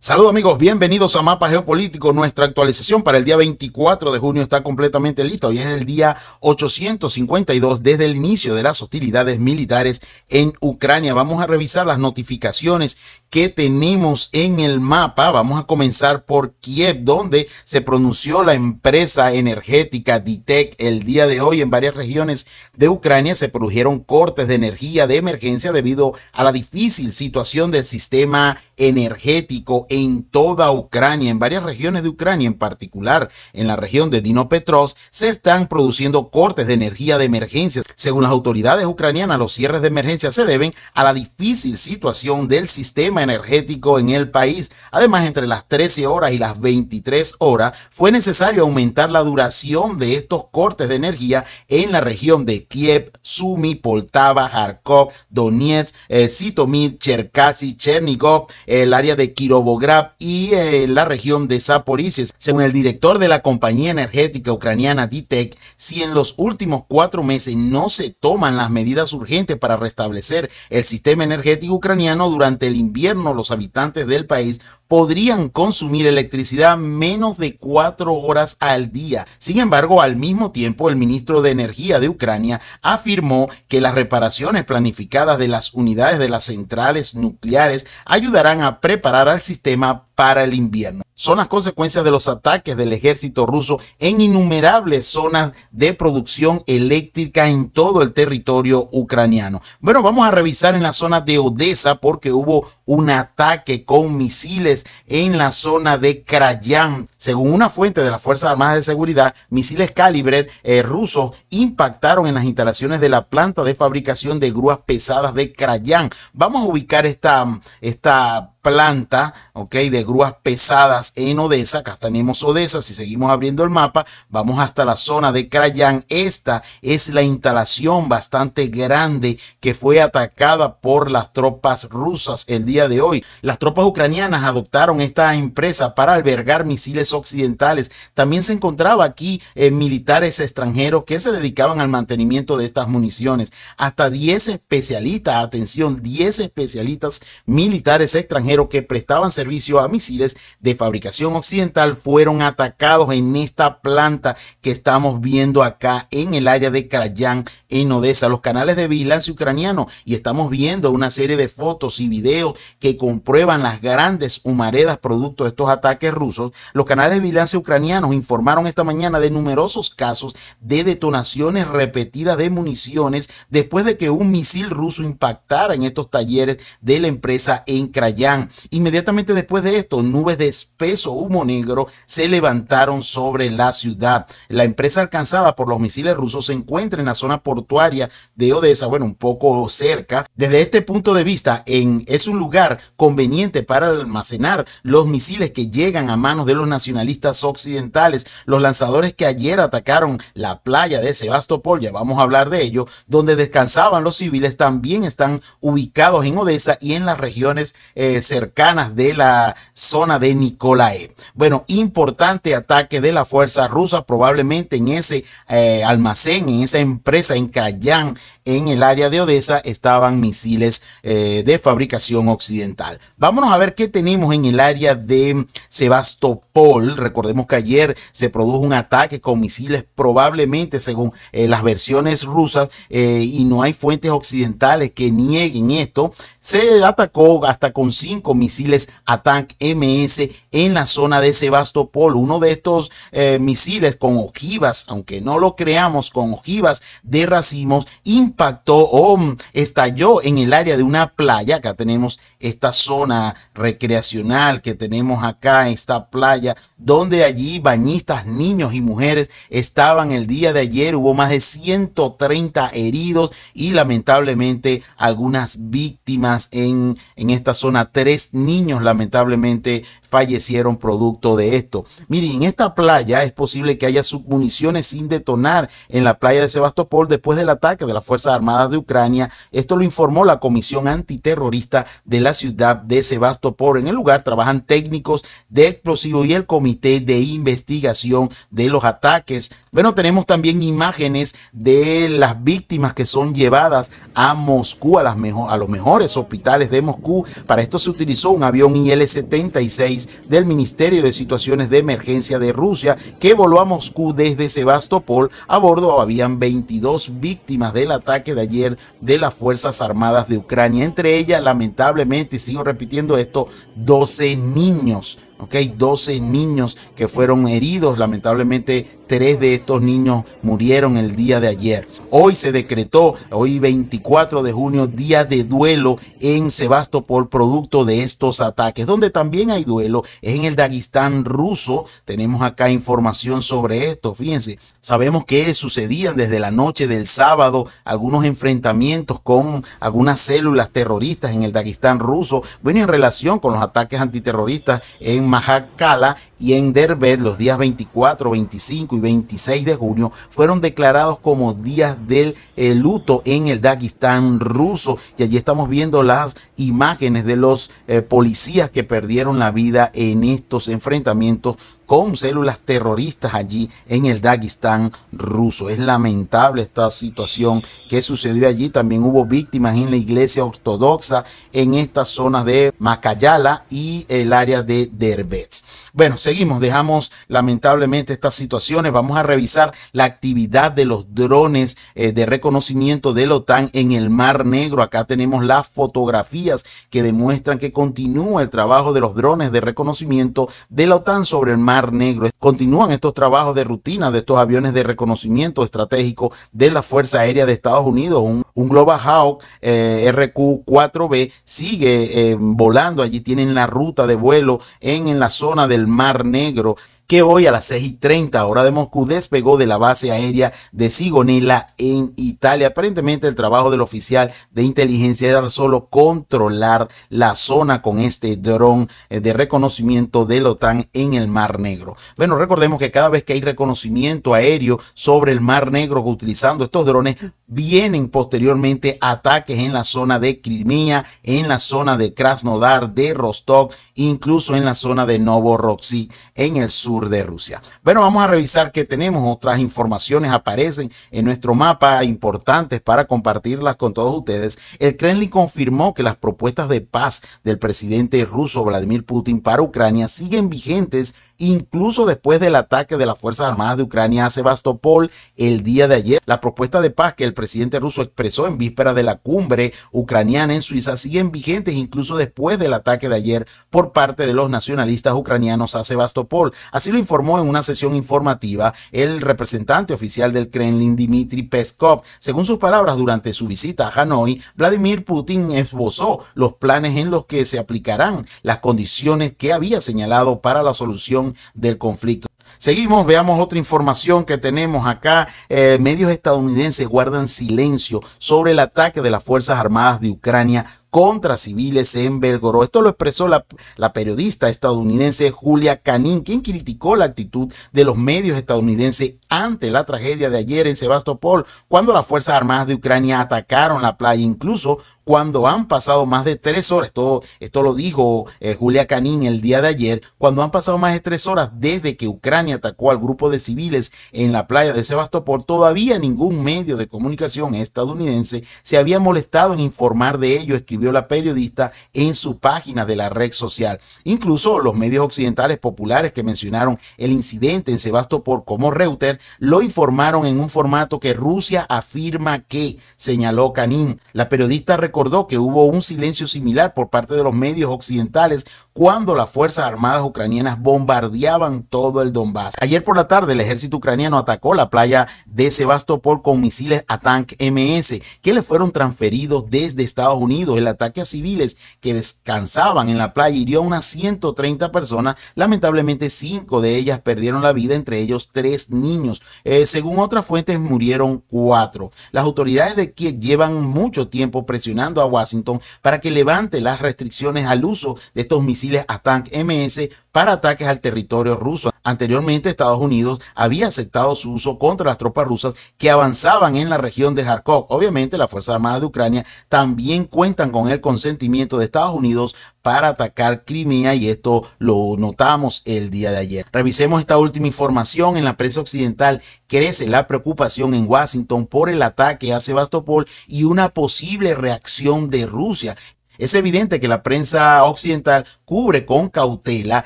Saludos amigos, bienvenidos a Mapa Geopolítico. Nuestra actualización para el día 24 de junio está completamente lista. Hoy es el día 852 desde el inicio de las hostilidades militares en Ucrania. Vamos a revisar las notificaciones que tenemos en el mapa. Vamos a comenzar por Kiev, donde se pronunció la empresa energética DITEC el día de hoy en varias regiones de Ucrania. Se produjeron cortes de energía de emergencia debido a la difícil situación del sistema energético en toda Ucrania, en varias regiones de Ucrania, en particular en la región de Dnipropetrovsk, se están produciendo cortes de energía de emergencia. Según las autoridades ucranianas, los cierres de emergencia se deben a la difícil situación del sistema energético en el país. Además, entre las 13 horas y las 23 horas fue necesario aumentar la duración de estos cortes de energía en la región de Kiev, Sumi, Poltava, Kharkov, Donetsk, eh, Sitomir, Cherkasy, Chernigov, el área de Kirovograd y eh, la región de Zaporizhia. Según el director de la compañía energética ucraniana DITEC, si en los últimos cuatro meses no se toman las medidas urgentes para restablecer el sistema energético ucraniano durante el invierno, los habitantes del país podrían consumir electricidad menos de cuatro horas al día. Sin embargo, al mismo tiempo, el ministro de Energía de Ucrania afirmó que las reparaciones planificadas de las unidades de las centrales nucleares ayudarán a preparar al sistema para el invierno son las consecuencias de los ataques del ejército ruso en innumerables zonas de producción eléctrica en todo el territorio ucraniano. Bueno, vamos a revisar en la zona de Odessa porque hubo un ataque con misiles en la zona de Krayan. Según una fuente de las Fuerzas Armadas de Seguridad, misiles calibre eh, rusos impactaron en las instalaciones de la planta de fabricación de grúas pesadas de Krayan. Vamos a ubicar esta, esta planta, ok, de grúas pesadas en Odessa. Acá tenemos Odessa. Si seguimos abriendo el mapa, vamos hasta la zona de Krayan. Esta es la instalación bastante grande que fue atacada por las tropas rusas el día de hoy. Las tropas ucranianas adoptaron esta empresa para albergar misiles occidentales. También se encontraba aquí eh, militares extranjeros que se dedicaban al mantenimiento de estas municiones. Hasta 10 especialistas, atención, 10 especialistas militares extranjeros que prestaban servicio a misiles de fabricación occidental fueron atacados en esta planta que estamos viendo acá en el área de Krayan en Odessa, los canales de vigilancia ucraniano. Y estamos viendo una serie de fotos y videos que comprueban las grandes humaredas producto de estos ataques rusos. Los canales de vigilancia ucranianos informaron esta mañana de numerosos casos de detonaciones repetidas de municiones después de que un misil ruso impactara en estos talleres de la empresa en Krayan Inmediatamente después de esto, nubes de espeso humo negro se levantaron sobre la ciudad. La empresa alcanzada por los misiles rusos se encuentra en la zona portuaria de Odessa, bueno, un poco cerca. Desde este punto de vista, en, es un lugar conveniente para almacenar los misiles que llegan a manos de los nacionalistas occidentales, los lanzadores que ayer atacaron la playa de Sebastopol, ya vamos a hablar de ello, donde descansaban los civiles, también están ubicados en Odessa y en las regiones eh, cercanas de la zona de Nikolaev. Bueno, importante ataque de la fuerza rusa probablemente en ese eh, almacén, en esa empresa en Krayan en el área de Odessa, estaban misiles eh, de fabricación occidental. Vámonos a ver qué tenemos en el área de Sebastopol. Recordemos que ayer se produjo un ataque con misiles probablemente según eh, las versiones rusas y no hay fuentes occidentales que nieguen esto. Se atacó hasta con cinco con misiles ATAC MS en la zona de Sebastopol. Uno de estos eh, misiles con ojivas, aunque no lo creamos, con ojivas de racimos, impactó o mm, estalló en el área de una playa. Acá tenemos esta zona recreacional que tenemos acá, esta playa, donde allí bañistas, niños y mujeres estaban el día de ayer. Hubo más de 130 heridos y lamentablemente algunas víctimas en, en esta zona 3 tres niños lamentablemente fallecieron producto de esto. Miren, en esta playa es posible que haya submuniciones sin detonar en la playa de Sebastopol después del ataque de las Fuerzas Armadas de Ucrania. Esto lo informó la Comisión Antiterrorista de la ciudad de Sebastopol. En el lugar trabajan técnicos de explosivos y el Comité de Investigación de los Ataques. Bueno, tenemos también imágenes de las víctimas que son llevadas a Moscú, a, los mejores hospitales de Moscú. Para esto se utilizó un avión IL-76 del Ministerio de Situaciones de Emergencia de Rusia que voló a Moscú desde Sebastopol. A bordo habían 22 víctimas del ataque de ayer de las Fuerzas Armadas de Ucrania, entre ellas, lamentablemente, sigo repitiendo esto, 12 niños Ok, 12 niños que fueron heridos. Lamentablemente, tres de estos niños murieron el día de ayer. Hoy se decretó, hoy 24 de junio, día de duelo en Sebastopol, producto de estos ataques. Donde también hay duelo es en el Dagestán ruso. Tenemos acá información sobre esto. Fíjense, sabemos que sucedían desde la noche del sábado algunos enfrentamientos con algunas células terroristas en el Dagestán ruso. Bueno, en relación con los ataques antiterroristas en Mahakala y en derbed los días 24, 25 y 26 de junio fueron declarados como días del eh, luto en el Dagestán ruso. Y allí estamos viendo las imágenes de los eh, policías que perdieron la vida en estos enfrentamientos con células terroristas allí en el Dagestán ruso. Es lamentable esta situación que sucedió allí. También hubo víctimas en la iglesia ortodoxa en estas zonas de Macayala y el área de Derbets. Bueno, seguimos, dejamos lamentablemente estas situaciones. Vamos a revisar la actividad de los drones eh, de reconocimiento de la OTAN en el Mar Negro. Acá tenemos las fotografías que demuestran que continúa el trabajo de los drones de reconocimiento de la OTAN sobre el Mar Negro. Continúan estos trabajos de rutina de estos aviones de reconocimiento estratégico de la Fuerza Aérea de Estados Unidos. Un, Global Hawk eh, RQ-4B sigue eh, volando. Allí tienen la ruta de vuelo en, en la zona del Mar Negro que hoy a las 6 y 30 hora de Moscú despegó de la base aérea de Sigonella en Italia. Aparentemente el trabajo del oficial de inteligencia era solo controlar la zona con este dron eh, de reconocimiento de la OTAN en el Mar Negro. Bueno, recordemos que cada vez que hay reconocimiento aéreo sobre el Mar Negro utilizando estos drones, vienen posteriormente ataques en la zona de Crimea, en la zona de Krasnodar, de Rostov, incluso en la zona de Novorossiysk, en el sur de Rusia. Bueno, vamos a revisar que tenemos. Otras informaciones aparecen en nuestro mapa importantes para compartirlas con todos ustedes. El Kremlin confirmó que las propuestas de paz del presidente ruso Vladimir Putin para Ucrania siguen vigentes incluso después del ataque de las Fuerzas Armadas de Ucrania a Sebastopol el día de ayer. La propuesta de paz que el presidente ruso expresó en víspera de la cumbre ucraniana en Suiza siguen vigentes incluso después del ataque de ayer por parte de los nacionalistas ucranianos a Sebastopol. Así lo informó en una sesión informativa el representante oficial del Kremlin, Dmitry Peskov. Según sus palabras, durante su visita a Hanoi, Vladimir Putin esbozó los planes en los que se aplicarán las condiciones que había señalado para la solución del conflicto. Seguimos, veamos otra información que tenemos acá. Eh, medios estadounidenses guardan silencio sobre el ataque de las Fuerzas Armadas de Ucrania contra civiles en Belgorod. Esto lo expresó la, la, periodista estadounidense Julia Canin, quien criticó la actitud de los medios estadounidenses ante la tragedia de ayer en Sebastopol, cuando las Fuerzas Armadas de Ucrania atacaron la playa, incluso cuando han pasado más de tres horas, esto, esto lo dijo eh, Julia Canin el día de ayer, cuando han pasado más de tres horas desde que Ucrania atacó al grupo de civiles en la playa de Sebastopol, todavía ningún medio de comunicación estadounidense se había molestado en informar de ello, escribió la periodista en su página de la red social. Incluso los medios occidentales populares que mencionaron el incidente en Sebastopol como Reuters lo informaron en un formato que Rusia afirma que, señaló Canin. La periodista recordó que hubo un silencio similar por parte de los medios occidentales cuando las Fuerzas Armadas ucranianas bombardeaban todo el Donbass. Ayer por la tarde el ejército ucraniano atacó la playa de Sebastopol con misiles a tank MS que le fueron transferidos desde Estados Unidos. El ataque a civiles que descansaban en la playa hirió a unas 130 personas. Lamentablemente cinco de ellas perdieron la vida, entre ellos tres niños. Eh, según otras fuentes, murieron cuatro. Las autoridades de Kiev llevan mucho tiempo presionando a Washington para que levante las restricciones al uso de estos misiles a tank ms para ataques al territorio ruso. Anteriormente, Estados Unidos había aceptado su uso contra las tropas rusas que avanzaban en la región de Kharkov. Obviamente, las Fuerzas Armadas de Ucrania también cuentan con el consentimiento de Estados Unidos para atacar Crimea y esto lo notamos el día de ayer. Revisemos esta última información. En la prensa occidental crece la preocupación en Washington por el ataque a Sebastopol y una posible reacción de Rusia. Es evidente que la prensa occidental cubre con cautela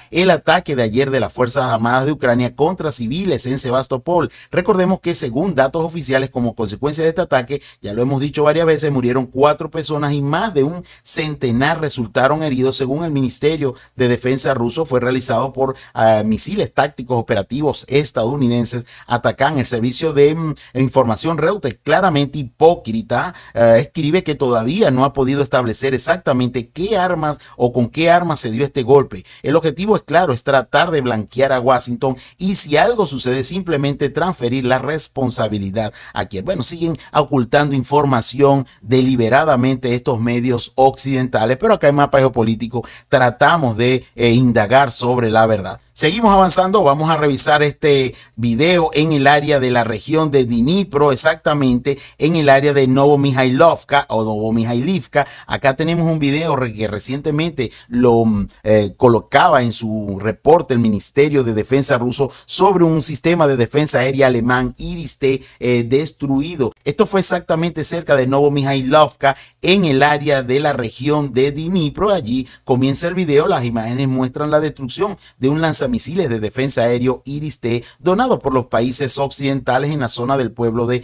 el ataque de ayer de las Fuerzas Armadas de Ucrania contra civiles en Sebastopol. Recordemos que según datos oficiales como consecuencia de este ataque, ya lo hemos dicho varias veces, murieron cuatro personas y más de un centenar resultaron heridos según el Ministerio de Defensa ruso. Fue realizado por ah, misiles tácticos operativos estadounidenses. Atacan el servicio de mm, información Reuters, claramente hipócrita, ah, escribe que todavía no ha podido establecer exactamente qué armas o con qué armas se dio este golpe. El objetivo es claro, es tratar de blanquear a Washington y si algo sucede simplemente transferir la responsabilidad a quien. Bueno, siguen ocultando información deliberadamente estos medios occidentales, pero acá en Mapa Geopolítico tratamos de eh, indagar sobre la verdad. Seguimos avanzando, vamos a revisar este video en el área de la región de Dnipro, exactamente en el área de Novomihailovka o Novomihailovka. Acá tenemos un video que recientemente lo mm, eh, colocaba en su reporte el Ministerio de Defensa ruso sobre un sistema de defensa aérea alemán Iris-T eh, destruido. Esto fue exactamente cerca de Novomihailovka en el área de la región de Dnipro. Allí comienza el video, las imágenes muestran la destrucción de un lanzamiento misiles de defensa aéreo Iris-T donado por los países occidentales en la zona del pueblo de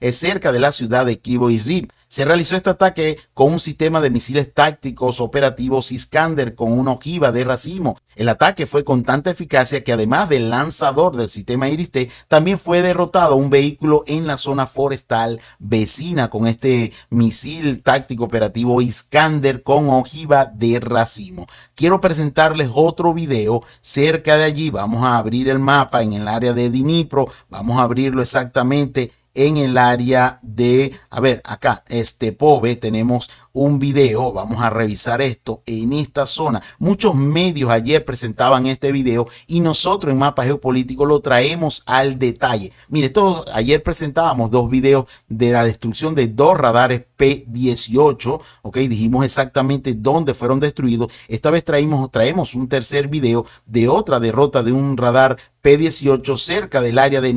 es cerca de la ciudad de Krivoy Riv se realizó este ataque con un sistema de misiles tácticos operativos Iskander con una ojiva de racimo. El ataque fue con tanta eficacia que además del lanzador del sistema Iriste también fue derrotado un vehículo en la zona forestal vecina con este misil táctico operativo Iskander con ojiva de racimo. Quiero presentarles otro video cerca de allí. Vamos a abrir el mapa en el área de Dinipro. Vamos a abrirlo exactamente en el área de, a ver, acá, este POVE, tenemos un video, vamos a revisar esto en esta zona. Muchos medios ayer presentaban este video y nosotros en Mapa Geopolítico lo traemos al detalle. Mire, ayer presentábamos dos videos de la destrucción de dos radares P-18, ok, dijimos exactamente dónde fueron destruidos. Esta vez traemos, traemos un tercer video de otra derrota de un radar P-18 cerca del área de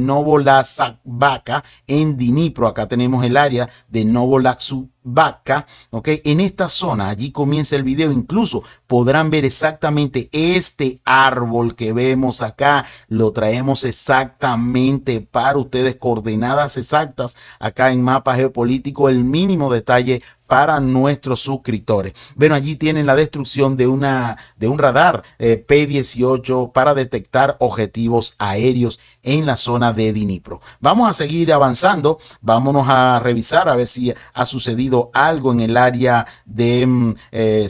vaca en Dinipro. Acá tenemos el área de Novolazakbaka Vaca, ¿ok? En esta zona, allí comienza el video, incluso podrán ver exactamente este árbol que vemos acá, lo traemos exactamente para ustedes, coordenadas exactas acá en mapa geopolítico, el mínimo detalle para nuestros suscriptores. Bueno, allí tienen la destrucción de, una, de un radar eh, P-18 para detectar objetivos aéreos en la zona de Dinipro. Vamos a seguir avanzando, vámonos a revisar a ver si ha sucedido algo en el área de mm, eh,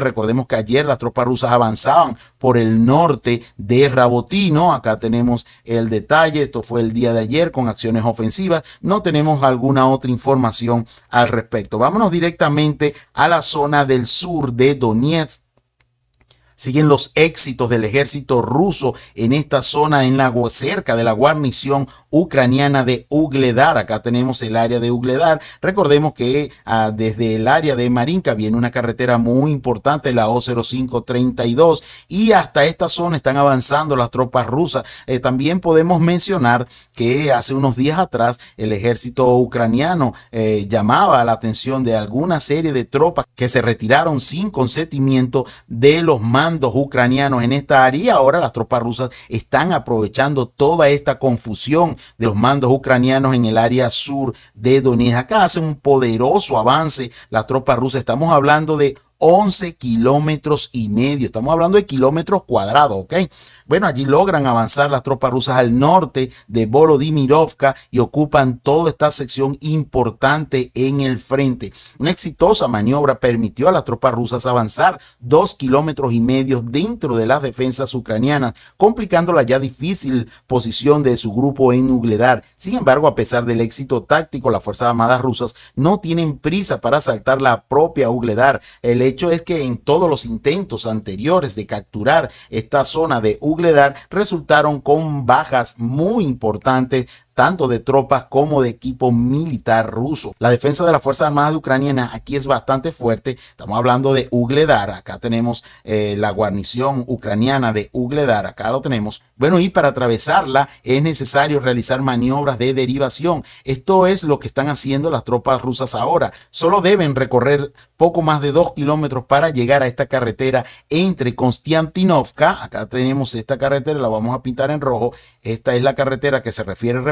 Recordemos que ayer las tropas rusas avanzaban por el norte de Rabotino. Acá tenemos el detalle, esto fue el día de ayer con acciones ofensivas. No tenemos alguna otra información al respecto. Vámonos directamente a la zona del sur de Donetsk Siguen los éxitos del ejército ruso en esta zona, en la, cerca de la guarnición ucraniana de Ugledar. Acá tenemos el área de Ugledar. Recordemos que ah, desde el área de Marinka viene una carretera muy importante, la O0532, y hasta esta zona están avanzando las tropas rusas. Eh, también podemos mencionar que hace unos días atrás el ejército ucraniano eh, llamaba la atención de alguna serie de tropas que se retiraron sin consentimiento de los mandos mandos ucranianos en esta área ahora las tropas rusas están aprovechando toda esta confusión de los mandos ucranianos en el área sur de Donetsk. Acá hace un poderoso avance las tropas rusas Estamos hablando de 11 kilómetros y medio. Estamos hablando de kilómetros cuadrados, ¿ok? Bueno, allí logran avanzar las tropas rusas al norte de Volodimirovka y ocupan toda esta sección importante en el frente. Una exitosa maniobra permitió a las tropas rusas avanzar dos kilómetros y medio dentro de las defensas ucranianas, complicando la ya difícil posición de su grupo en ugledar Sin embargo, a pesar del éxito táctico, las Fuerzas Armadas rusas no tienen prisa para asaltar la propia Ugledar. El hecho es que en todos los intentos anteriores de capturar esta zona de Ugledar resultaron con bajas muy importantes tanto de tropas como de equipo militar ruso. La defensa de las Fuerzas Armadas Ucranianas aquí es bastante fuerte. Estamos hablando de Ugledar. Acá tenemos eh, la guarnición ucraniana de Ugledar. Acá lo tenemos. Bueno, y para atravesarla es necesario realizar maniobras de derivación. Esto es lo que están haciendo las tropas rusas ahora. Solo deben recorrer poco más de dos kilómetros para llegar a esta carretera entre Konstantinovka. Acá tenemos esta carretera, la vamos a pintar en rojo. Esta es la carretera que se refiere a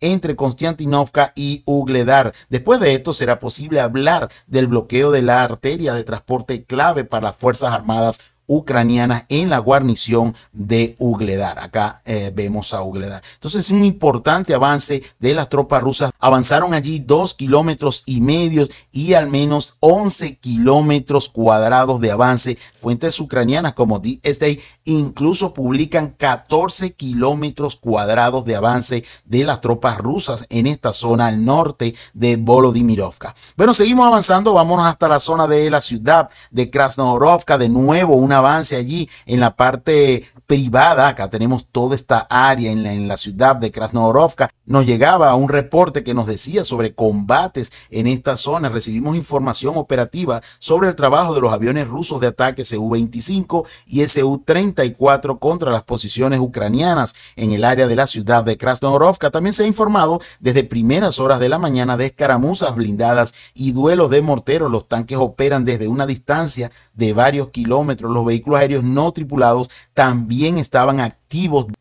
entre Konstantinovka y Ugledar. Después de esto será posible hablar del bloqueo de la arteria de transporte clave para las Fuerzas Armadas ucranianas en la guarnición de Ugledar. Acá eh, vemos a Ugledar. Entonces, un importante avance de las tropas rusas. Avanzaron allí dos kilómetros y medio y al menos 11 kilómetros cuadrados de avance. Fuentes ucranianas como The State incluso publican 14 kilómetros cuadrados de avance de las tropas rusas en esta zona al norte de Volodymyrovka. Bueno, seguimos avanzando. vamos hasta la zona de la ciudad de Krasnohorovka. De nuevo, una avance allí en la parte privada. Acá tenemos toda esta área en la, en la ciudad de Krasnodorovka. Nos llegaba un reporte que nos decía sobre combates en esta zona. Recibimos información operativa sobre el trabajo de los aviones rusos de ataque Su-25 y Su-34 contra las posiciones ucranianas en el área de la ciudad de Krasnodorovka. También se ha informado desde primeras horas de la mañana de escaramuzas blindadas y duelos de morteros. Los tanques operan desde una distancia de varios kilómetros. Los vehículos aéreos no tripulados también estaban activos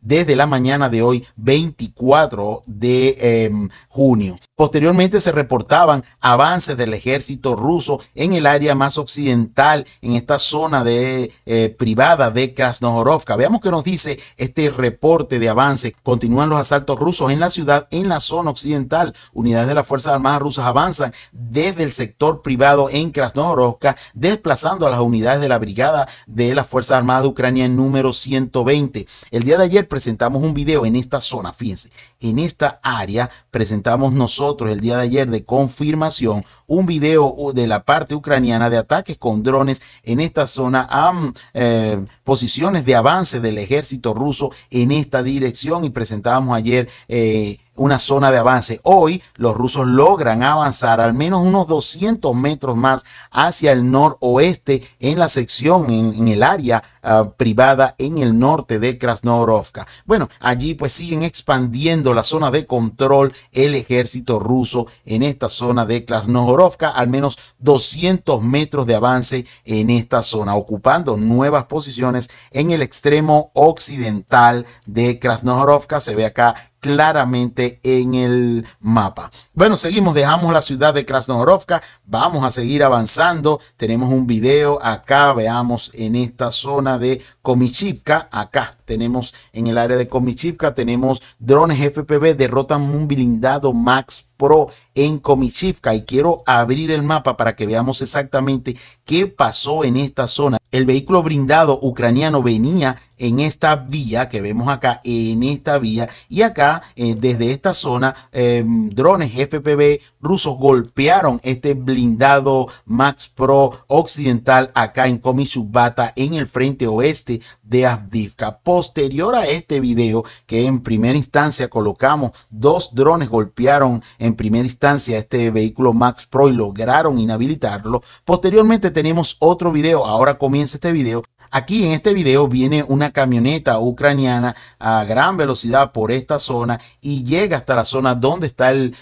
desde la mañana de hoy, 24 de em, junio. Posteriormente se reportaban avances del ejército ruso en el área más occidental, en esta zona de, eh, privada de Krasnohorovka. Veamos qué nos dice este reporte de avances. Continúan los asaltos rusos en la ciudad, en la zona occidental. Unidades de las Fuerzas Armadas rusas avanzan desde el sector privado en Krasnohorovka, desplazando a las unidades de la Brigada de las Fuerzas Armadas de Ucrania en número 120. El el día de ayer presentamos un video en esta zona, fíjense en esta área, presentamos nosotros el día de ayer de confirmación un video de la parte ucraniana de ataques con drones en esta zona a eh, posiciones de avance del ejército ruso en esta dirección y presentábamos ayer eh, una zona de avance. Hoy los rusos logran avanzar al menos unos 200 metros más hacia el noroeste en la sección, en, el área ah, privada en el norte de Krasnodorovka. Bueno, allí pues siguen expandiendo la zona de control el ejército ruso en esta zona de Krasnohorovka, al menos 200 metros de avance en esta zona, ocupando nuevas posiciones en el extremo occidental de Krasnohorovka. Se ve acá claramente en el mapa. Bueno, seguimos, dejamos la ciudad de Krasnohorovka, vamos a seguir avanzando. Tenemos un video acá, veamos en esta zona de Komichivka, acá tenemos en el área de Komichivka, tenemos drones FPV, derrotan un blindado Max Pro en Komichivka y quiero abrir el mapa para que veamos exactamente qué pasó en esta zona. El vehículo blindado ucraniano venía en esta vía que vemos acá, en esta vía, y acá eh, desde esta zona, eh, drones FPV rusos golpearon este blindado Max Pro occidental acá en Komishubata, en el frente oeste de abdivka Posterior a este video, que en primera instancia colocamos, dos drones golpearon en primera instancia este vehículo Max Pro y lograron inhabilitarlo. Posteriormente tenemos otro video, ahora comienza este video, Aquí en este video viene una camioneta ucraniana a gran velocidad por esta zona y llega hasta la zona donde está el,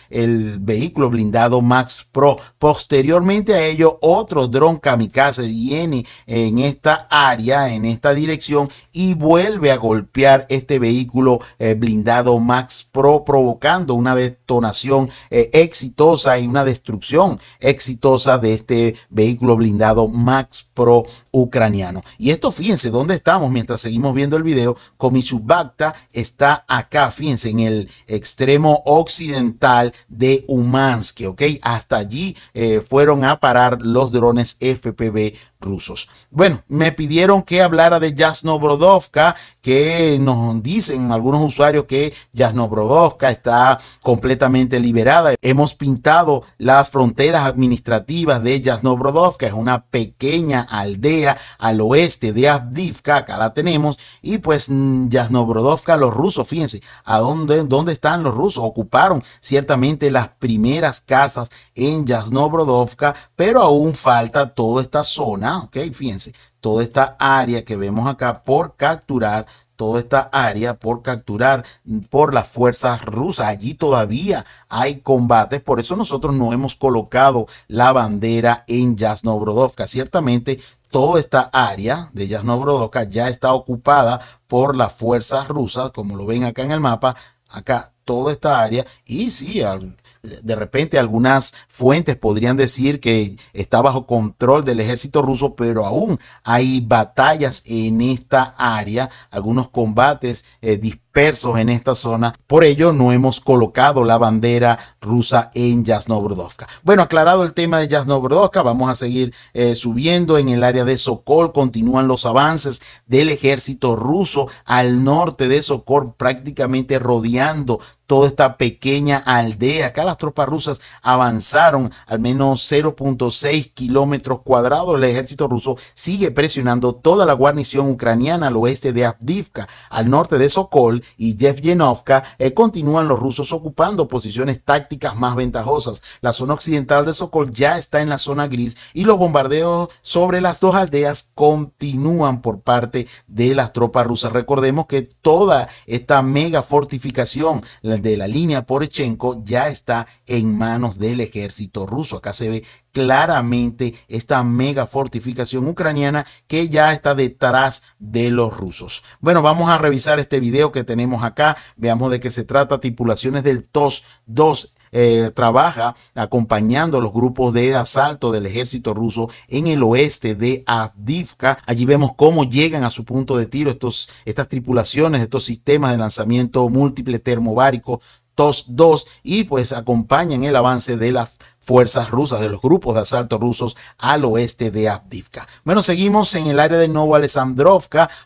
vehículo blindado Max Pro. Posteriormente a ello, otro dron kamikaze viene en esta área, en esta dirección y vuelve a golpear este vehículo eh, blindado Max Pro, provocando una detonación eh, exitosa y una destrucción exitosa de este vehículo blindado Max Pro ucraniano. Esto fíjense dónde estamos mientras seguimos viendo el video. Comichubacta está acá, fíjense, en el extremo occidental de Umansk, ¿ok? Hasta allí eh, fueron a parar los drones FPV rusos. Bueno, me pidieron que hablara de Yasnobrodovka, que nos dicen algunos usuarios que Yasnobrodovka está completamente liberada. Hemos pintado las fronteras administrativas de Yasnobrodovka, es una pequeña aldea al oeste de Avdivka, acá la tenemos, y pues mm, Yasnobrodovka, los rusos, fíjense, ¿a dónde, dónde están los rusos? Ocuparon ciertamente las primeras casas en Yasnobrodovka, pero aún falta toda esta zona Ah, ok, fíjense, toda esta área que vemos acá por capturar, toda esta área por capturar mm, por las fuerzas rusas. Allí todavía hay combates, por eso nosotros no hemos colocado la bandera en Yasnobrodovka. Ciertamente toda esta área de Yasnobrodovka ya está ocupada por las fuerzas rusas, como lo ven acá en el mapa, acá toda esta área y sí, de repente algunas fuentes podrían decir que está bajo control del ejército ruso, pero aún hay batallas en esta área, algunos combates, eh, en esta zona. Por ello, no hemos colocado la bandera rusa en Yasnobrodovka. Bueno, aclarado el tema de Yasnobrodovka, vamos a seguir eh, subiendo en el área de Sokol. Continúan los avances del ejército ruso al norte de Sokol, prácticamente rodeando toda esta pequeña aldea. Acá las tropas rusas avanzaron al menos 0.6 kilómetros cuadrados. El ejército ruso sigue presionando toda la guarnición ucraniana al oeste de Avdivka, al norte de Sokol y Yevgenovka, eh, continúan los rusos ocupando posiciones tácticas más ventajosas. La zona occidental de Sokol ya está en la zona gris y los bombardeos sobre las dos aldeas continúan por parte de las tropas rusas. Recordemos que toda esta mega fortificación de la línea Porechenko ya está en manos del ejército ruso. Acá se ve claramente esta mega fortificación ucraniana que ya está detrás de los rusos. Bueno, vamos a revisar este video que tenemos acá. Veamos de qué se trata. Tripulaciones del TOS 2 eh, trabaja acompañando los grupos de asalto del ejército ruso en el oeste de Avdivka. Allí vemos cómo llegan a su punto de tiro estos, estas tripulaciones, estos sistemas de lanzamiento múltiple termobárico dos y pues acompañan el avance de las fuerzas rusas, de los grupos de asalto rusos al oeste de Avdivka. Bueno, seguimos en el área de Novo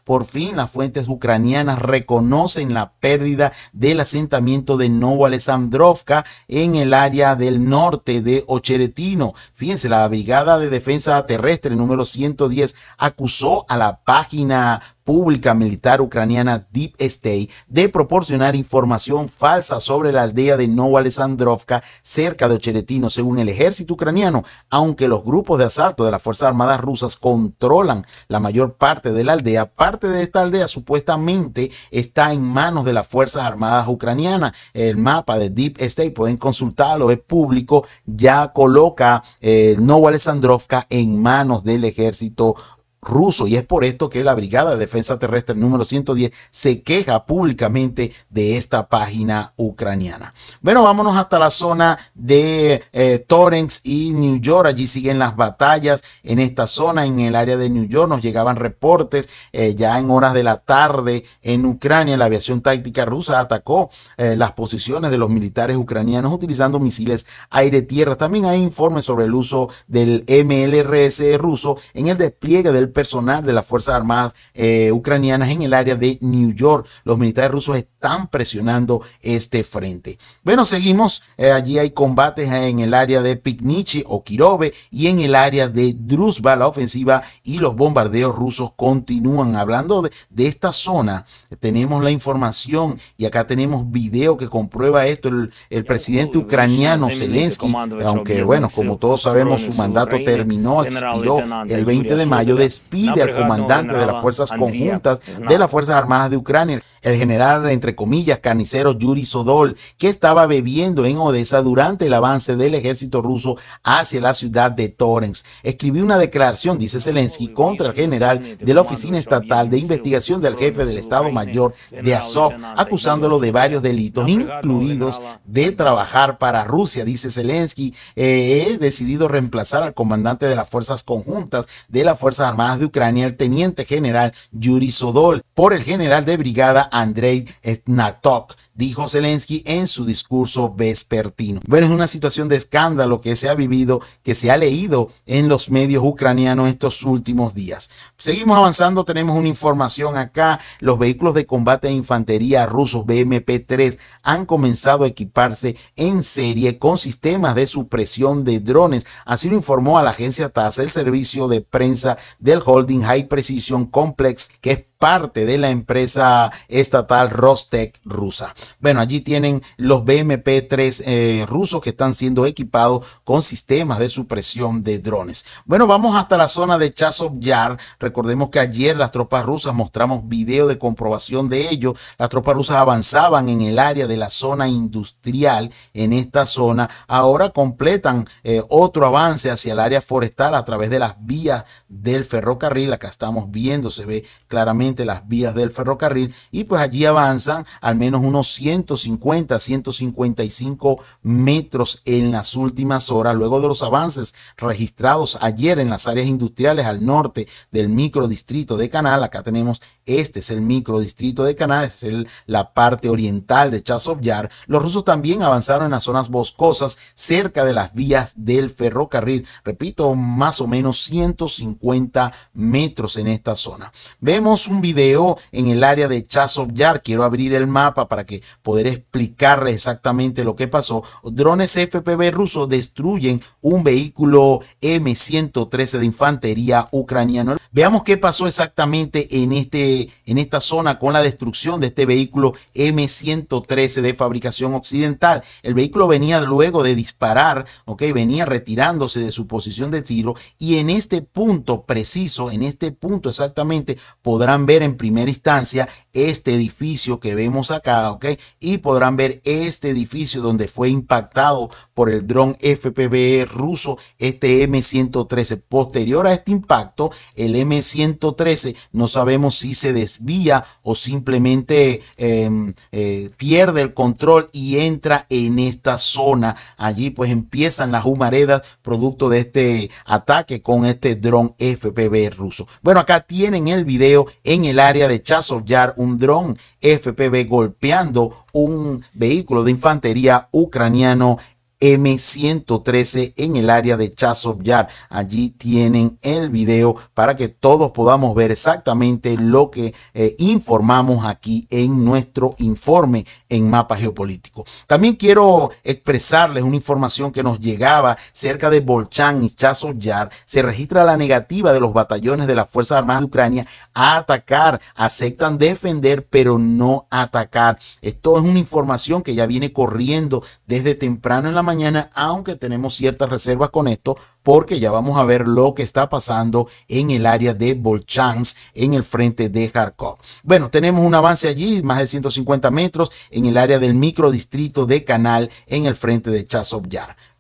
Por fin, las fuentes ucranianas reconocen la pérdida del asentamiento de Novo Alessandrovka en el área del norte de Ocheretino. Fíjense, la Brigada de Defensa Terrestre número 110 acusó a la página pública militar ucraniana Deep State de proporcionar información falsa sobre la aldea de Novalesandrovka cerca de Ocheretino, según el ejército ucraniano, aunque los grupos de asalto de las Fuerzas Armadas rusas controlan la mayor parte de la aldea, parte de esta aldea supuestamente está en manos de las Fuerzas Armadas ucranianas. El mapa de Deep State pueden consultarlo, es público, ya coloca eh, Novalesandrovka en manos del ejército ruso y es por esto que la Brigada de Defensa Terrestre número 110 se queja públicamente de esta página ucraniana. Bueno, vámonos hasta la zona de eh, Torrens y New York. Allí siguen las batallas en esta zona, en el área de New York. Nos llegaban reportes eh, ya en horas de la tarde en Ucrania. La aviación táctica rusa atacó eh, las posiciones de los militares ucranianos utilizando misiles aire-tierra. También hay informes sobre el uso del MLRS ruso en el despliegue del personal de las Fuerzas Armadas eh, ucranianas en el área de New York. Los militares rusos están presionando este frente. Bueno, seguimos. Eh, allí hay combates en el área de Piknichi o Kirove y en el área de Druzhba. La ofensiva y los bombardeos rusos continúan. Hablando de, esta zona, tenemos la información y acá tenemos video que comprueba esto. El, presidente ucraniano Zelensky, aunque bueno, como todos sabemos, su mandato terminó, expiró el 20 de mayo, de pide al comandante de las fuerzas conjuntas pues, de las Fuerzas Armadas de Ucrania, el general, entre comillas, carnicero Yuri Sodol, que estaba bebiendo en Odessa durante el avance del ejército ruso hacia la ciudad de Torrens. Escribió una declaración, dice Zelensky, contra el general de la Oficina Estatal de Investigación del jefe del Estado Mayor de Azov, acusándolo de varios delitos, incluidos de trabajar para Rusia, dice Zelensky. Eh, he decidido reemplazar al comandante de las fuerzas conjuntas de las Fuerzas Armadas de Ucrania el teniente general Yuri Sodol por el general de brigada Andrei Snatok, dijo Zelensky en su discurso vespertino. Bueno, es una situación de escándalo que se ha vivido, que se ha leído en los medios ucranianos estos últimos días. Seguimos avanzando, tenemos una información acá. Los vehículos de combate de infantería rusos BMP-3 han comenzado a equiparse en serie con sistemas de supresión de drones. Así lo informó a la agencia TASS el servicio de prensa del Holding High Precision Complex, que es parte de la empresa estatal Rostec rusa. Bueno, allí tienen los BMP-3 eh, rusos que están siendo equipados con sistemas de supresión de drones. Bueno, vamos hasta la zona de Chasov Yar. Recordemos que ayer las tropas rusas mostramos video de comprobación de ello. Las tropas rusas avanzaban en el área de la zona industrial en esta zona. Ahora completan eh, otro avance hacia el área forestal a través de las vías del ferrocarril. Acá estamos viendo, se ve claramente las vías del ferrocarril y pues allí avanzan al menos unos 150, 155 metros en las últimas horas, luego de los avances registrados ayer en las áreas industriales al norte del microdistrito de Canal. Acá tenemos, este es el microdistrito de Canal, este es el, la parte oriental de Chasovyar. Los rusos también avanzaron en las zonas boscosas cerca de las vías del ferrocarril. Repito, más o menos 150 metros en esta zona. Vemos un video en el área de Chasov Yar. Quiero abrir el mapa para que poder explicarles exactamente lo que pasó. Drones FPV rusos destruyen un vehículo M113 de infantería ucraniano. Veamos qué pasó exactamente en, este, en esta zona con la destrucción de este vehículo M113 de fabricación occidental. El vehículo venía luego de disparar, ok, venía retirándose de su posición de tiro y en este punto preciso, en este punto exactamente, podrán ver en primera instancia este edificio que vemos acá, ¿ok? Y podrán ver este edificio donde fue impactado por el dron FPV ruso, este M113. Posterior a este impacto, el M113 no sabemos si se desvía o simplemente em, eh, pierde el control y entra en esta zona. Allí pues empiezan las humaredas producto de este ataque con este dron FPV ruso. Bueno, acá tienen el video en el área de Yar un dron FPV golpeando un vehículo de infantería ucraniano M113 en el área de Chasov Yar. Allí tienen el video para que todos podamos ver exactamente lo que eh, informamos aquí en nuestro informe en mapa geopolítico. También quiero expresarles una información que nos llegaba cerca de Bolchán y Chasov Yar. Se registra la negativa de los batallones de las Fuerzas Armadas de Ucrania a atacar. Aceptan defender, pero no atacar. Esto es una información que ya viene corriendo desde temprano en la mañana mañana, aunque tenemos ciertas reservas con esto, porque ya vamos a ver lo que está pasando en el área de Volchansk, en el frente de Kharkov. Bueno, tenemos un avance allí, más de 150 metros, en el área del microdistrito de Canal, en el frente de Chasov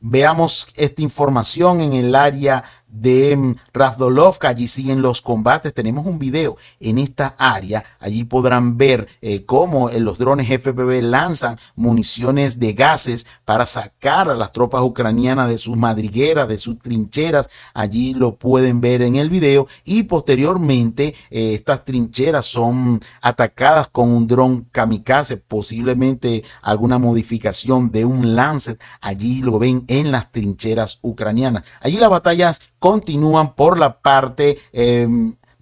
Veamos esta información en el área de mm, Ravdolovka Allí siguen los combates. Tenemos un video en esta área. Allí podrán ver eh, cómo eh, los drones FPV lanzan municiones de gases para sacar a las tropas ucranianas de sus madrigueras, de sus trincheras. Allí lo pueden ver en el video y posteriormente eh, estas trincheras son atacadas con un dron kamikaze, posiblemente alguna modificación de un Lancet. Allí lo ven en las trincheras ucranianas. Allí las batallas continúan por la parte... Eh,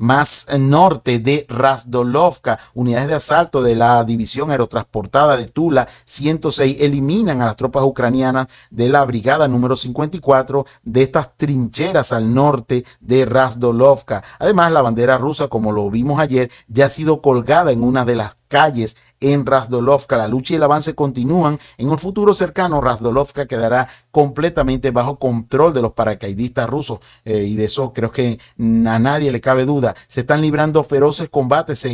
más norte de Rasdolovka, unidades de asalto de la división aerotransportada de Tula 106 eliminan a las tropas ucranianas de la brigada número 54 de estas trincheras al norte de Rasdolovka. Además, la bandera rusa, como lo vimos ayer, ya ha sido colgada en una de las calles en Razdolovka. La lucha y el avance continúan. En un futuro cercano, Razdolovka quedará completamente bajo control de los paracaidistas rusos. Eh, y de eso creo que a nadie le cabe duda. Se están librando feroces combates.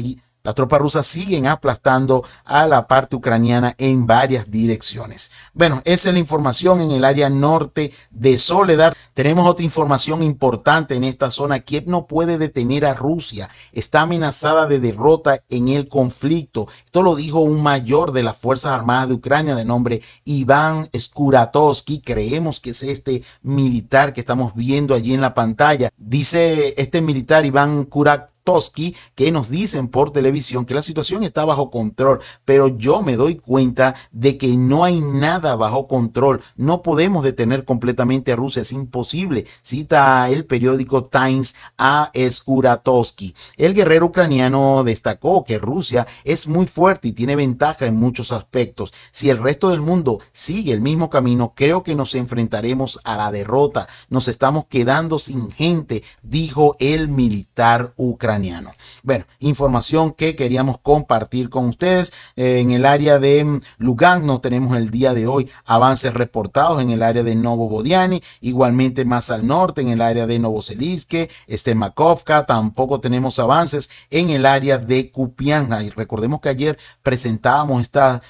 Las tropas rusas siguen aplastando a la parte ucraniana en varias direcciones. Bueno, esa es la información en el área norte de Soledad. Tenemos otra información importante en esta zona. Kiev no puede detener a Rusia. Está amenazada de derrota en el conflicto. Esto lo dijo un mayor de las Fuerzas Armadas de Ucrania de nombre Iván Skuratovsky. Creemos que es este militar que estamos viendo allí en la pantalla. Dice este militar Iván Kurak Toski que nos dicen por televisión que la situación está bajo control, pero yo me doy cuenta de que no hay nada bajo control. No podemos detener completamente a Rusia, es imposible, cita el periódico Times a Skuratovsky. El guerrero ucraniano destacó que Rusia es muy fuerte y tiene ventaja en muchos aspectos. Si el resto del mundo sigue el mismo camino, creo que nos enfrentaremos a la derrota. Nos estamos quedando sin gente, dijo el militar ucraniano. Bueno, información que queríamos compartir con ustedes. Eh, en el área de mm, Lugansk no tenemos el día de hoy avances reportados en el área de Novobodiani, igualmente más al norte en el área de Novoseliske, Estemakovka. tampoco tenemos avances en el área de Kupianga. Y recordemos que ayer presentábamos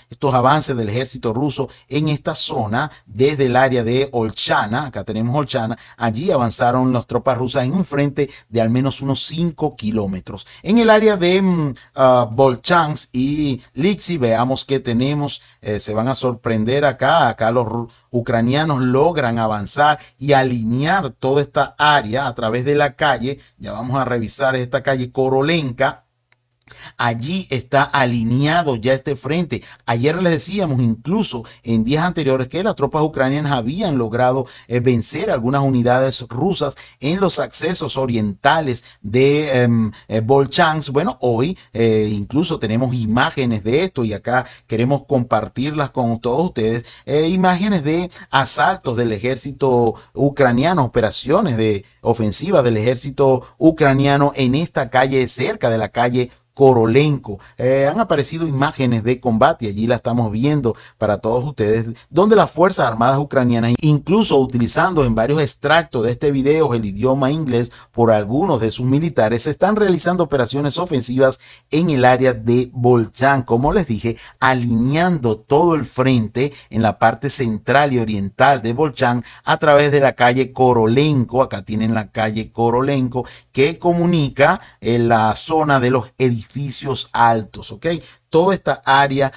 estos avances del ejército ruso en esta zona desde el área de Olchana, acá tenemos Olchana, allí avanzaron las tropas rusas en un frente de al menos unos 5 kilómetros en el área de uh, y Lixi, veamos qué tenemos. Eh, se van a sorprender acá. Acá los ucranianos logran avanzar y alinear toda esta área a través de la calle. Ya vamos a revisar esta calle Korolenka Allí está alineado ya este frente. Ayer les decíamos incluso en días anteriores que las tropas ucranianas habían logrado eh, vencer algunas unidades rusas en los accesos orientales de em, eh, Bolchansk. Bueno, hoy eh, incluso tenemos imágenes de esto y acá queremos compartirlas con todos ustedes. imágenes de asaltos del ejército ucraniano, operaciones de ofensiva del ejército ucraniano en esta calle cerca de la calle Korolenko. Eh, han aparecido imágenes de combate y allí la estamos viendo para todos ustedes, donde las Fuerzas Armadas Ucranianas, incluso utilizando en varios extractos de este video el idioma inglés por algunos de sus militares, están realizando operaciones ofensivas en el área de Volchán, como les dije, alineando todo el frente en la parte central y oriental de Volchán a través de la calle Korolenko. Acá tienen la calle Korolenko que comunica en la zona de los edificios altos, ¿ok? toda esta área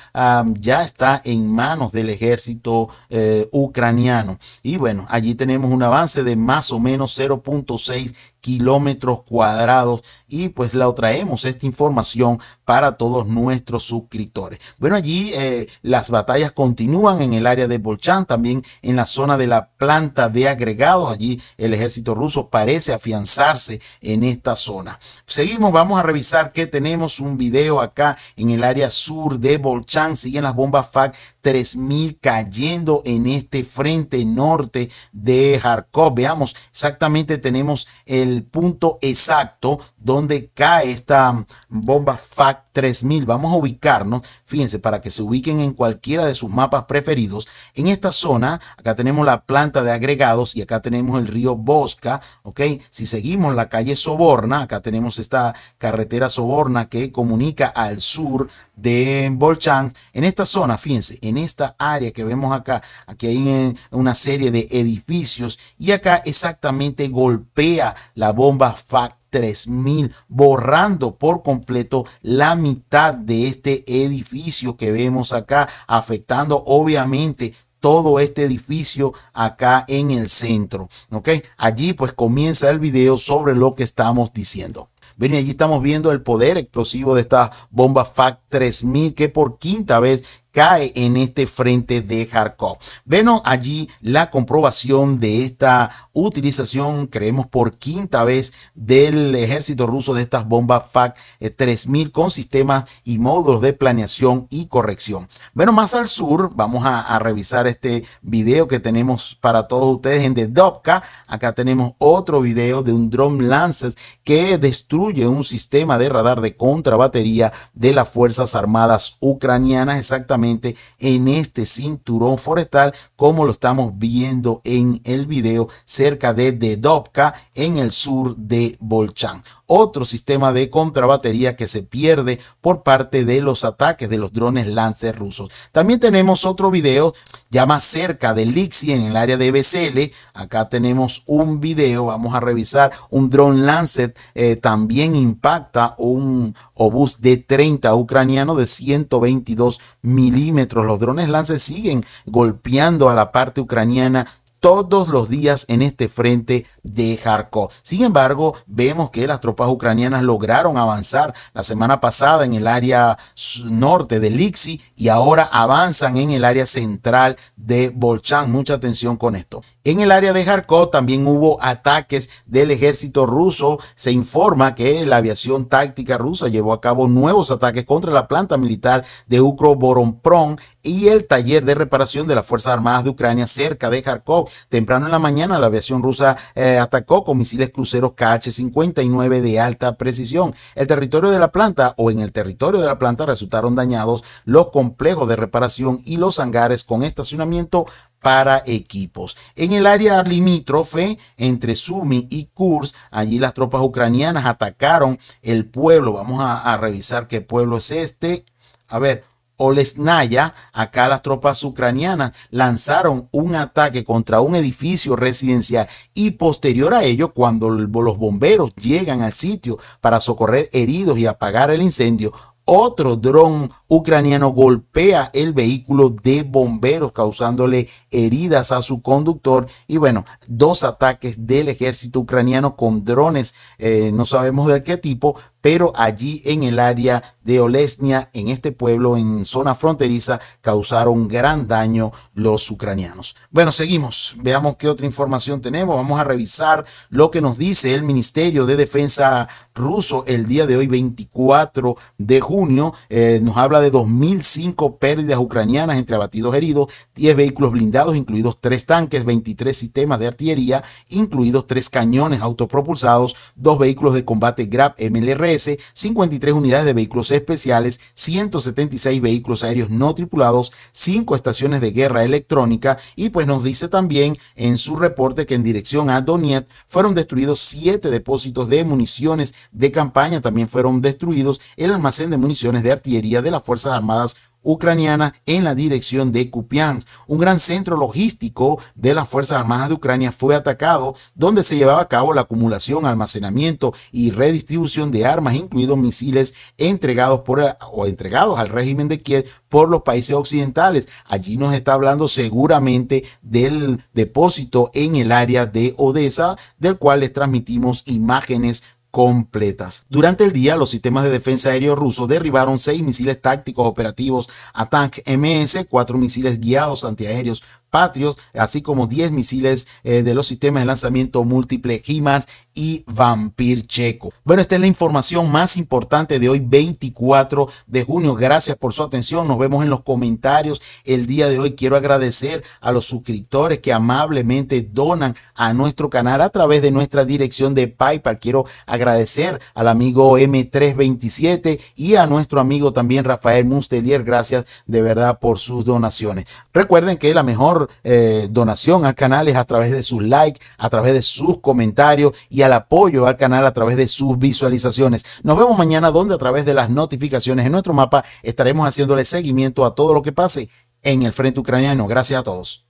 ya está en manos del ejército eh, ucraniano. Y bueno, allí tenemos un avance de más o menos 0.6 kilómetros cuadrados y pues la traemos esta información para todos nuestros suscriptores. Bueno, allí eh, las batallas continúan en el área de Bolchán, también en la zona de la planta de agregados. Allí el ejército ruso parece afianzarse en esta zona. Seguimos, vamos a revisar que tenemos un video acá en el área sur de y Siguen las bombas FAC 3000 cayendo en este frente norte de Kharkov. Veamos exactamente, tenemos el punto exacto donde cae esta bomba FAC 3000. Vamos a ubicarnos, fíjense, para que se ubiquen en cualquiera de sus mapas preferidos. En esta zona, acá tenemos la planta de agregados y acá tenemos el río Bosca, ¿ok? Si seguimos la calle Soborna, acá tenemos esta carretera Soborna que comunica al sur de Volchan. En esta zona, fíjense, en esta área que vemos acá, aquí hay una serie de edificios y acá exactamente golpea la bomba FAC 3000, borrando por completo la mitad de este edificio que vemos acá, afectando obviamente todo este edificio acá en el centro. ¿Ok? Allí pues comienza el video sobre lo que estamos diciendo. bien allí estamos viendo el poder explosivo de esta bomba FAC 3000 que por quinta vez cae en este frente de Kharkov. Venos allí la comprobación de esta utilización, creemos por quinta vez, del ejército ruso de estas bombas FAC-3000 eh, con sistemas y modos de planeación y corrección. Bueno, más al sur, vamos a, revisar este video que tenemos para todos ustedes en Dedovka. Acá tenemos otro video de un drone Lances que destruye un sistema de radar de contrabatería de la fuerza Armadas ucranianas exactamente en este cinturón forestal como lo estamos viendo en el video cerca de Dedovka en el sur de Volchan. Otro sistema de contrabatería que se pierde por parte de los ataques de los drones lances rusos. También tenemos otro video ya más cerca de Lixi en el área de BCL. Acá tenemos un video, vamos a revisar un drone lancet eh, también impacta un obús de 30 ucranianos de 122 milímetros. Los drones lances siguen golpeando a la parte ucraniana todos los días en este frente de Kharkov. Sin embargo, vemos que las tropas ucranianas lograron avanzar la semana pasada en el área norte de Lixi y ahora avanzan en el área central de Volchan. Mucha atención con esto. En el área de Kharkov también hubo ataques del ejército ruso. Se informa que la aviación táctica rusa llevó a cabo nuevos ataques contra la planta militar de Ukroboronprom y el taller de reparación de las Fuerzas Armadas de Ucrania cerca de Kharkov. Temprano en la mañana, la aviación rusa eh, atacó con misiles cruceros KH-59 de alta precisión. El territorio de la planta o en el territorio de la planta resultaron dañados los complejos de reparación y los hangares con estacionamiento para equipos. En el área limítrofe entre Sumi y Kursk, allí las tropas ucranianas atacaron el pueblo. Vamos a revisar qué pueblo es este. A ver, Olesnaya, acá las tropas ucranianas lanzaron un ataque contra un edificio residencial y posterior a ello, cuando los bomberos llegan al sitio para socorrer heridos y apagar el incendio, otro dron ucraniano golpea el vehículo de bomberos causándole heridas a su conductor y bueno, dos ataques del ejército ucraniano con drones, eh, no sabemos de qué tipo, pero allí en el área de Olesnia, en este pueblo, en zona fronteriza, causaron gran daño los ucranianos. Bueno, seguimos, veamos qué otra información tenemos, vamos a revisar lo que nos dice el Ministerio de Defensa ruso el día de hoy, 24 de junio, eh, nos habla de 2.005 pérdidas ucranianas entre abatidos heridos, 10 vehículos blindados, incluidos tres tanques, 23 sistemas de artillería, incluidos tres cañones autopropulsados, dos vehículos de combate GRAB MLR 53 unidades de vehículos especiales, 176 vehículos aéreos no tripulados, 5 estaciones de guerra electrónica y pues nos dice también en su reporte que en dirección a Donetsk fueron destruidos 7 depósitos de municiones de campaña, también fueron destruidos el almacén de municiones de artillería de las Fuerzas Armadas ucraniana en la dirección de Kupiansk. Un gran centro logístico de las Fuerzas Armadas de Ucrania fue atacado, donde se llevaba a cabo la acumulación, almacenamiento y redistribución de armas, incluidos misiles entregados por o entregados al régimen de Kiev por los países occidentales. Allí nos está hablando seguramente del depósito en el área de Odessa, del cual les transmitimos imágenes completas. Durante el día, los sistemas de defensa aéreo rusos derribaron seis misiles tácticos operativos atac MS, cuatro misiles guiados antiaéreos Patriot, así como 10 misiles eh, de los sistemas de lanzamiento múltiple HIMARS y Vampir Checo. Bueno, esta es la información más importante de hoy, 24 de junio. Gracias por su atención. Nos vemos en los comentarios el día de hoy. Quiero agradecer a los suscriptores que amablemente donan a nuestro canal a través de nuestra dirección de PayPal. Quiero agradecer al amigo M327 y a nuestro amigo también Rafael Mustelier. Gracias de verdad por sus donaciones. Recuerden que la mejor eh, donación al canal es a través de sus likes, a través de sus comentarios y al apoyo al canal a través de sus visualizaciones. Nos vemos mañana donde a través de las notificaciones en nuestro mapa estaremos haciéndole seguimiento a todo lo que pase en el frente ucraniano. Gracias a todos.